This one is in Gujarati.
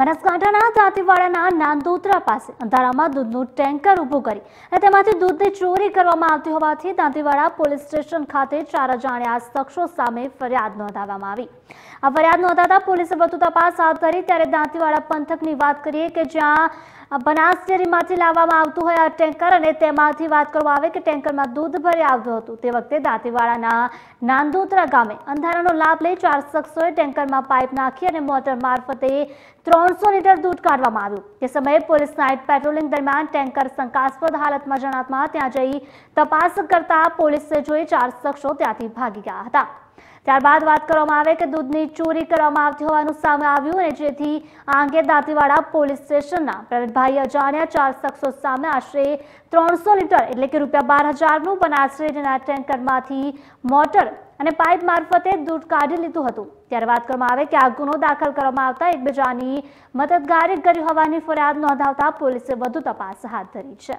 બનાસકાંઠાના દાંતીવાડાના નાંદોદરા પાસે અંધારામાં દૂધનું ટેન્કર ઊભું કરી અને તેમાંથી દૂધની ચોરી કરવામાં આવતી હોવાથી દાંતીવાડા પોલીસ સ્ટેશન ખાતે ચાર અજાણ્યા શખ્સો સામે ફરિયાદ નોંધાવવામાં આવી આ ફરિયાદ નોંધાતા પોલીસે વધુ તપાસ હાથ ધરી ત્યારે દાંતીવાડા પંથકની વાત કરીએ કે જ્યાં બનાસ ડેરીમાંથી લાવવામાં આવતું હોય આ ટેન્કર અને તેમાંથી વાત કરવામાં આવે કે ટેન્કરમાં દૂધ ભરી આવતું હતું તે વખતે દાંતીવાડાના નાંદોદરા ગામે અંધારાનો લાભ લઈ ચાર શખ્સોએ ટેન્કરમાં પાઇપ નાખી અને મોટર મારફતે ત્રણ ત્રણસો લીટર દૂધ કાઢવામાં આવ્યું તે સમયે પોલીસ નાઇટ પેટ્રોલિંગ દરમિયાન ટેન્કર શંકાસ્પદ હાલતમાં જણાતમાં ત્યાં જઈ તપાસ કરતા પોલીસે જોઈ ચાર શખ્સો ત્યાંથી ભાગી ગયા હતા ત્યારબાદ વાત કરવામાં આવે કે દૂધની ચોરી કરવામાં આવતી હોવાનું સામે આવ્યું અને જેથી આ અંગે દાંતીવાડા પોલીસ સ્ટેશનના પ્રવીણભાઈ અજાણ્યા ચાર શખ્સો સામે આશરે ત્રણસો લીટર એટલે કે રૂપિયા બાર હજારનું પણ આશરે તેના ટેન્કરમાંથી મોટર અને પાઇપ મારફતે દૂધ કાઢી લીધું હતું ત્યારે વાત કરવામાં આવે કે આ ગુનો દાખલ કરવામાં આવતા એકબીજાની મદદગારી કરી હોવાની ફરિયાદ નોંધાવતા પોલીસે વધુ તપાસ હાથ ધરી છે